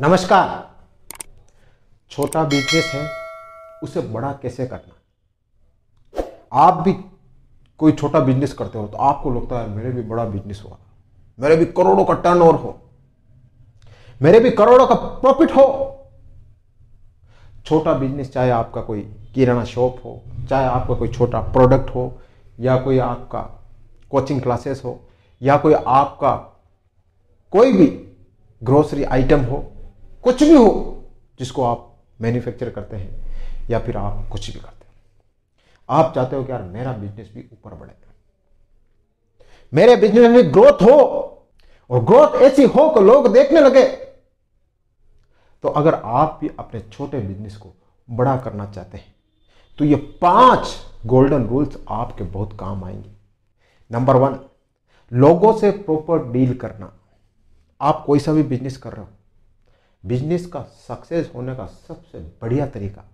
नमस्कार छोटा बिजनेस है उसे बड़ा कैसे करना आप भी कोई छोटा बिजनेस करते हो तो आपको लगता है मेरे भी बड़ा बिजनेस हुआ मेरे भी करोड़ों का ओवर हो मेरे भी करोड़ों का प्रॉफिट हो छोटा बिजनेस चाहे आपका कोई किराना शॉप हो चाहे आपका कोई छोटा प्रोडक्ट हो या कोई आपका कोचिंग क्लासेस हो या कोई आपका कोई भी ग्रोसरी आइटम हो कुछ भी हो जिसको आप मैन्युफैक्चर करते हैं या फिर आप कुछ भी करते हो आप चाहते हो कि यार मेरा बिजनेस भी ऊपर बढ़े मेरे बिजनेस में ग्रोथ हो और ग्रोथ ऐसी हो कि लोग देखने लगे तो अगर आप भी अपने छोटे बिजनेस को बड़ा करना चाहते हैं तो ये पांच गोल्डन रूल्स आपके बहुत काम आएंगे नंबर वन लोगों से प्रॉपर डील करना आप कोई सा भी बिजनेस कर रहे हो बिजनेस का सक्सेस होने का सबसे बढ़िया तरीका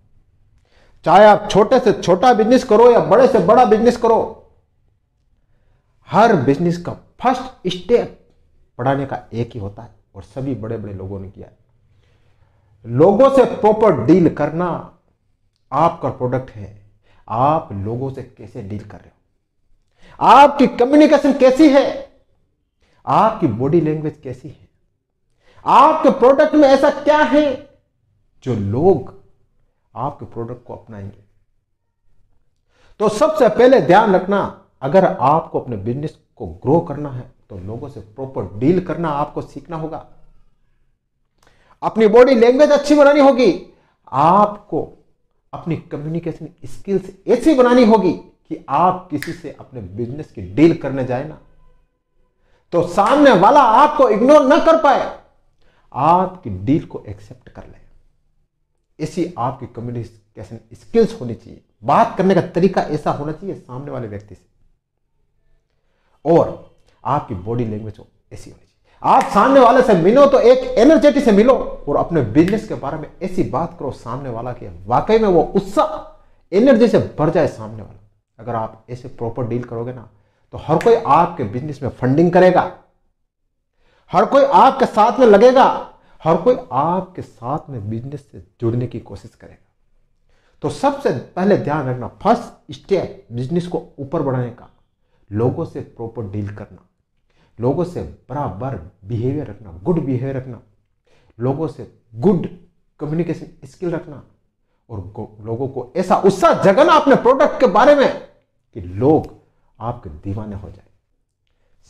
चाहे आप छोटे से छोटा बिजनेस करो या बड़े से बड़ा बिजनेस करो हर बिजनेस का फर्स्ट स्टेप पढ़ाने का एक ही होता है और सभी बड़े बड़े लोगों ने किया है लोगों से प्रॉपर डील करना आपका प्रोडक्ट है आप लोगों से कैसे डील कर रहे हो आपकी कम्युनिकेशन कैसी है आपकी बॉडी लैंग्वेज कैसी है आपके प्रोडक्ट में ऐसा क्या है जो लोग आपके प्रोडक्ट को अपनाएंगे तो सबसे पहले ध्यान रखना अगर आपको अपने बिजनेस को ग्रो करना है तो लोगों से प्रॉपर डील करना आपको सीखना होगा अपनी बॉडी लैंग्वेज अच्छी बनानी होगी आपको अपनी कम्युनिकेशन स्किल्स ऐसी बनानी होगी कि आप किसी से अपने बिजनेस की डील करने जाए ना तो सामने वाला आपको इग्नोर ना कर पाए आपकी डील को एक्सेप्ट कर ले ऐसी आपकी कम्युनिकेशन स्किल्स होनी चाहिए बात करने का तरीका ऐसा होना चाहिए सामने वाले व्यक्ति से और आपकी बॉडी लैंग्वेज हो ऐसी होनी चाहिए आप सामने वाले से मिलो तो एक एनर्जेटिक से मिलो और अपने बिजनेस के बारे में ऐसी बात करो सामने वाला के वाकई में वो उत्साह एनर्जी से भर जाए सामने वाला अगर आप ऐसे प्रॉपर डील करोगे ना तो हर कोई आपके बिजनेस में फंडिंग करेगा हर कोई आपके साथ में लगेगा हर कोई आपके साथ में बिजनेस से जुड़ने की कोशिश करेगा तो सबसे पहले ध्यान रखना फर्स्ट स्टेप बिजनेस को ऊपर बढ़ाने का लोगों से प्रॉपर डील करना लोगों से बराबर बिहेवियर रखना गुड बिहेवियर रखना लोगों से गुड कम्युनिकेशन स्किल रखना और लोगों को ऐसा उत्साह जगाना अपने प्रोडक्ट के बारे में कि लोग आपके दीवाने हो जाए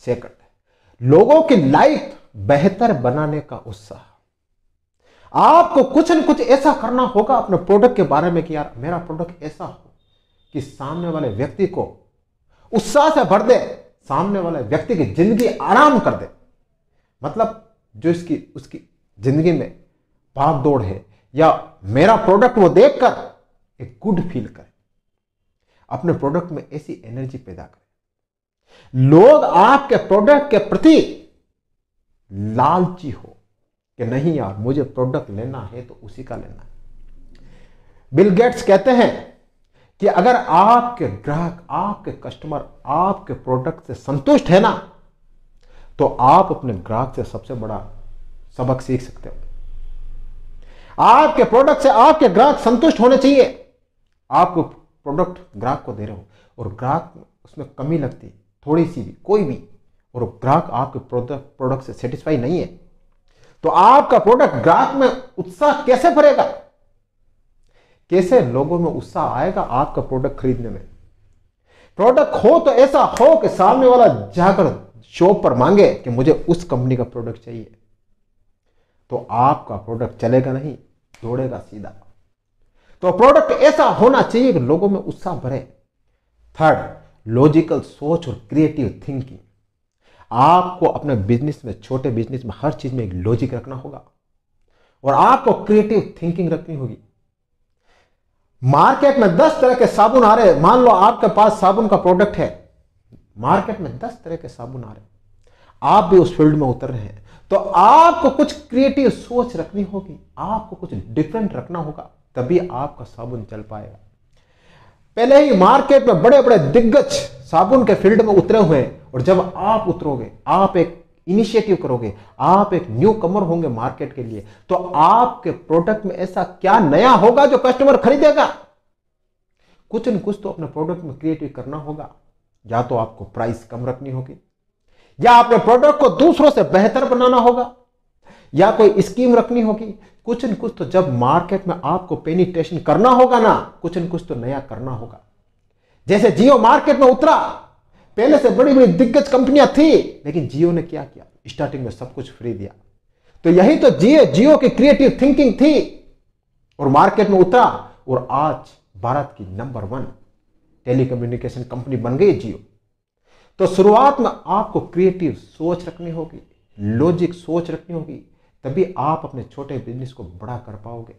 सेकंड लोगों की लाइफ बेहतर बनाने का उत्साह आपको कुछ न कुछ ऐसा करना होगा अपने प्रोडक्ट के बारे में कि यार मेरा प्रोडक्ट ऐसा हो कि सामने वाले व्यक्ति को उत्साह से भर दे सामने वाले व्यक्ति की जिंदगी आराम कर दे मतलब जो इसकी उसकी जिंदगी में भाग दौड़ है या मेरा प्रोडक्ट वो देखकर एक गुड फील करे अपने प्रोडक्ट में ऐसी एनर्जी पैदा करे लोग आपके प्रोडक्ट के प्रति लालची हो कि नहीं यार मुझे प्रोडक्ट लेना है तो उसी का लेना है बिल गेट्स कहते हैं कि अगर आपके ग्राहक आपके कस्टमर आपके प्रोडक्ट से संतुष्ट है ना तो आप अपने ग्राहक से सबसे बड़ा सबक सीख सकते हो आपके प्रोडक्ट से आपके ग्राहक संतुष्ट होने चाहिए आपको प्रोडक्ट ग्राहक को दे रहे हो और ग्राहक उसमें कमी लगती है थोड़ी सी भी कोई भी और ग्राहक आपके प्रोडक्ट प्रोडक्ट से सेटिस्फाई नहीं है तो आपका प्रोडक्ट ग्राहक में उत्साह कैसे भरेगा कैसे लोगों में उत्साह आएगा आपका प्रोडक्ट खरीदने में प्रोडक्ट हो तो ऐसा हो कि सामने वाला जाकर शॉप पर मांगे कि मुझे उस कंपनी का प्रोडक्ट चाहिए तो आपका प्रोडक्ट चलेगा नहीं दौड़ेगा सीधा तो प्रोडक्ट ऐसा होना चाहिए कि लोगों में उत्साह भरे थर्ड लॉजिकल सोच और क्रिएटिव थिंकिंग आपको अपने बिजनेस में छोटे बिजनेस में हर चीज़ में एक लॉजिक रखना होगा और आपको क्रिएटिव थिंकिंग रखनी होगी मार्केट में दस तरह के साबुन आ रहे मान लो आपके पास साबुन का प्रोडक्ट है मार्केट में दस तरह के साबुन आ रहे आप भी उस फील्ड में उतर रहे हैं तो आपको कुछ क्रिएटिव सोच रखनी होगी आपको कुछ डिफरेंट रखना होगा तभी आपका साबुन चल पाएगा पहले ही मार्केट में बड़े बड़े दिग्गज साबुन के फील्ड में उतरे हुए हैं और जब आप उतरोगे आप एक इनिशिएटिव करोगे आप एक न्यू कमर होंगे मार्केट के लिए तो आपके प्रोडक्ट में ऐसा क्या नया होगा जो कस्टमर खरीदेगा कुछ न कुछ तो अपने प्रोडक्ट में क्रिएटिव करना होगा या तो आपको प्राइस कम रखनी होगी या अपने प्रोडक्ट को दूसरों से बेहतर बनाना होगा या कोई स्कीम रखनी होगी कुछ न कुछ तो जब मार्केट में आपको पेनिट्रेशन करना होगा ना कुछ न कुछ तो नया करना होगा जैसे जियो मार्केट में उतरा पहले से बड़ी बड़ी दिग्गज कंपनियां थी लेकिन जियो ने क्या किया स्टार्टिंग में सब कुछ फ्री दिया तो यही तो जियो जियो की क्रिएटिव थिंकिंग थी और मार्केट में उतरा और आज भारत की नंबर वन टेलीकम्युनिकेशन कंपनी बन गई जियो तो शुरुआत में आपको क्रिएटिव सोच रखनी होगी लॉजिक सोच रखनी होगी तभी आप अपने छोटे बिजनेस को बड़ा कर पाओगे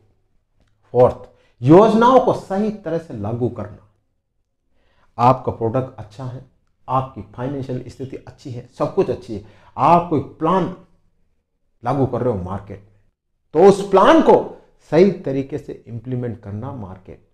फोर्थ योजनाओं को सही तरह से लागू करना आपका प्रोडक्ट अच्छा है आपकी फाइनेंशियल स्थिति अच्छी है सब कुछ अच्छी है आप कोई प्लान लागू कर रहे हो मार्केट में तो उस प्लान को सही तरीके से इंप्लीमेंट करना मार्केट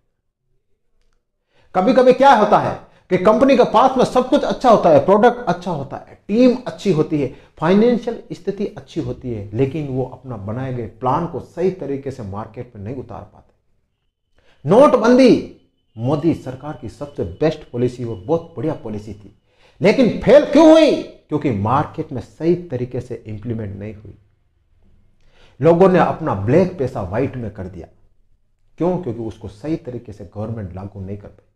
कभी कभी क्या होता है कि कंपनी का पास में सब कुछ अच्छा होता है प्रोडक्ट अच्छा होता है टीम अच्छी होती है फाइनेंशियल स्थिति अच्छी होती है लेकिन वो अपना बनाए गए प्लान को सही तरीके से मार्केट में नहीं उतार पाते नोटबंदी मोदी सरकार की सबसे बेस्ट पॉलिसी और बहुत बढ़िया पॉलिसी थी लेकिन फेल क्यों हुई क्योंकि मार्केट में सही तरीके से इंप्लीमेंट नहीं हुई लोगों ने अपना ब्लैक पैसा व्हाइट में कर दिया क्यों क्योंकि उसको सही तरीके से गवर्नमेंट लागू नहीं कर पाई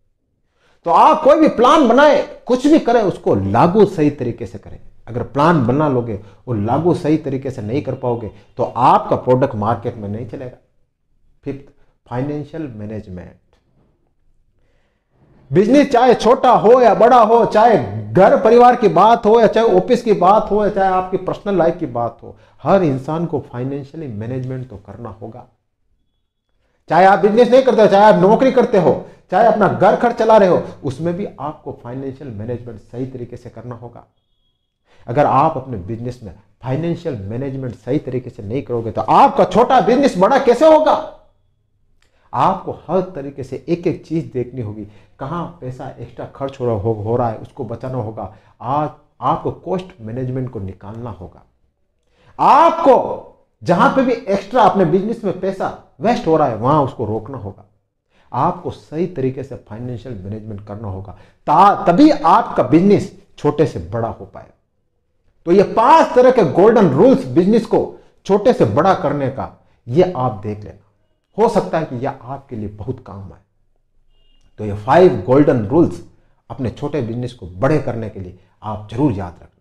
तो आप कोई भी प्लान बनाए कुछ भी करें उसको लागू सही तरीके से करें अगर प्लान बना लोगे और लागू सही तरीके से नहीं कर पाओगे तो आपका प्रोडक्ट मार्केट में नहीं चलेगा फिफ्थ फाइनेंशियल मैनेजमेंट बिजनेस चाहे छोटा हो या बड़ा हो चाहे घर परिवार की बात हो या चाहे ऑफिस की बात हो या चाहे आपकी पर्सनल लाइफ की बात हो हर इंसान को फाइनेंशियली मैनेजमेंट तो करना होगा चाहे आप बिजनेस नहीं करते हो चाहे आप नौकरी करते हो चाहे अपना घर खर्च चला रहे हो उसमें भी आपको फाइनेंशियल मैनेजमेंट सही तरीके से करना होगा अगर आप अपने बिजनेस में फाइनेंशियल मैनेजमेंट सही तरीके से नहीं करोगे तो आपका छोटा बिजनेस बड़ा कैसे होगा आपको हर तरीके से एक एक चीज देखनी होगी कहाँ पैसा एक्स्ट्रा खर्च हो रहा हो, हो रहा है उसको बचाना होगा आज आपको कॉस्ट मैनेजमेंट को निकालना होगा आपको जहां पे भी एक्स्ट्रा अपने बिजनेस में पैसा वेस्ट हो रहा है वहां उसको रोकना होगा आपको सही तरीके से फाइनेंशियल मैनेजमेंट करना होगा तभी आपका बिजनेस छोटे से बड़ा हो पाएगा तो ये पांच तरह के गोल्डन रूल्स बिजनेस को छोटे से बड़ा करने का ये आप देख लेना हो सकता है कि यह आपके लिए बहुत काम आए तो ये फाइव गोल्डन रूल्स अपने छोटे बिजनेस को बड़े करने के लिए आप जरूर याद रखें